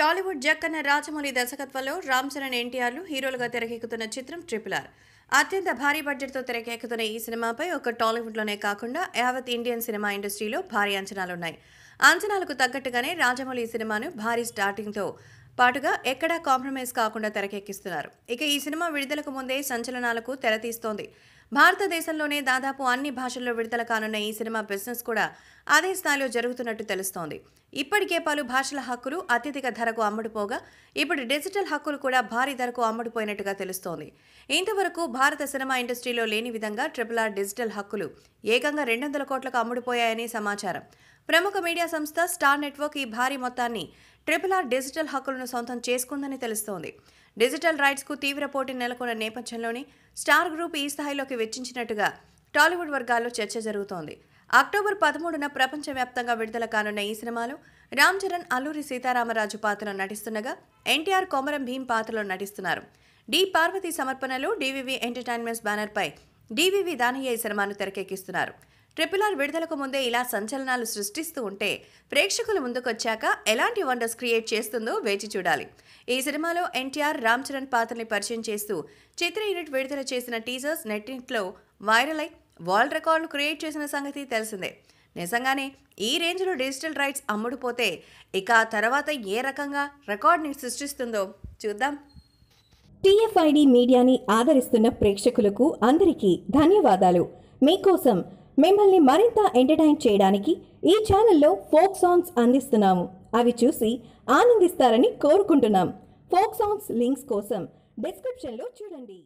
టాలీవుడ్ జక్కన్న రాజమౌళి దర్శకత్వంలో రామ్ చరణ్ ఎన్టీఆర్లు హీరోలుగా తెరకెక్కుతున్న చిత్రం ట్రిపుల్ ఆర్ అత్యంత భారీ బడ్జెట్తో తెరకెక్కుతున్న ఈ సినిమాపై ఒక టాలీవుడ్లోనే కాకుండా యావత్ ఇండియన్ సినిమా ఇండస్ట్రీలో భారీ అంచనాలున్నాయి అంచనాలకు తగ్గట్టుగానే రాజమౌళి ఈ సినిమాను భారీ స్టార్టింగ్తో పాటుగా ఎక్కడా కాంప్రమైజ్ కాకుండా తెరకెక్కిస్తున్నారు ఇక ఈ సినిమా విడుదలకు ముందే సంచలనాలకు తెరతీస్తోంది భారతదేశంలోనే దాదాపు అన్ని భాషల్లో విడుదల కానున్న ఈ సినిమా బిజినెస్ కూడా అదే స్థాయిలో జరుగుతున్నట్టు తెలుస్తోంది ఇప్పటికే పలు భాషల హక్కులు అత్యధిక ధరకు అమ్ముడుపోగా ఇప్పుడు డిజిటల్ హక్కులు కూడా భారీ ధరకు అమ్ముడుపోయినట్టుగా తెలుస్తోంది ఇంతవరకు భారత సినిమా ఇండస్ట్రీలో లేని విధంగా ట్రిపుల్ ఆర్ డిజిటల్ హక్కులు ఏకంగా రెండు వందల కోట్లకు అమ్ముడుపోయాయని సమాచారం ప్రముఖ మీడియా సంస్థ స్టార్ నెట్వర్క్ ఈ భారీ మొత్తాన్ని ట్రిపుల్ ఆర్ డిజిటల్ హక్కులను సొంతం చేసుకుందని తెలుస్తోంది డిజిటల్ రైట్స్కు తీవ్ర పోటీ నెలకొన్న నేపథ్యంలోనే స్టార్ గ్రూప్ ఈ స్థాయిలోకి వెచ్చించినట్టుగా టాలీవుడ్ వర్గాల్లో చర్చ జరుగుతోంది అక్టోబర్ పదమూడున ప్రపంచవ్యాప్తంగా విడుదల కానున్న ఈ సినిమాలో రామ్ చరణ్ అల్లూరి సీతారామరాజు పాత్రలో నటిస్తుండగా ఎన్టీఆర్ కొమరం భీం పాత్రలో నటిస్తున్నారు డి పార్వతి సమర్పణలో డివివి ఎంటర్టైన్మెంట్స్ బ్యానర్పై డివివి దానయ్య ఈ సినిమాను తెరకెక్కిస్తున్నారు ట్రిపుల్ ఆర్ విడుదలకు ముందే ఇలా సంచలనాలు సృష్టిస్తూ ఉంటే ప్రేక్షకుల ముందుకొచ్చాక ఎలాంటి వండర్స్ క్రియేట్ చేస్తుందో వేచి చూడాలి ఈ సినిమాలో ఎన్టీఆర్ రామ్ చరణ్ పాత్రని పరిచయం చేస్తూ చిత్ర యూనిట్ విడుదల చేసిన టీజర్స్ నెట్టింట్లో వైరల్ అయి వరల్డ్ రికార్డులు క్రియేట్ చేసిన సంగతి తెలిసిందే నిజంగానే ఈ రేంజ్లో డిజిటల్ రైట్స్ అమ్ముడుపోతే ఇక ఆ తర్వాత ఏ రకంగా రికార్డ్ని సృష్టిస్తుందో చూద్దాం టీఎఫ్ఐడి మీడియాని ఆదరిస్తున్న ప్రేక్షకులకు అందరికీ ధన్యవాదాలు మీకోసం మిమ్మల్ని మరింత ఎంటర్టైన్ చేయడానికి ఈ ఛానల్లో ఫోక్ సాంగ్స్ అందిస్తున్నాము అవి చూసి ఆనందిస్తారని కోరుకుంటున్నాం ఫోక్ సాంగ్స్ లింక్స్ కోసం డిస్క్రిప్షన్లో చూడండి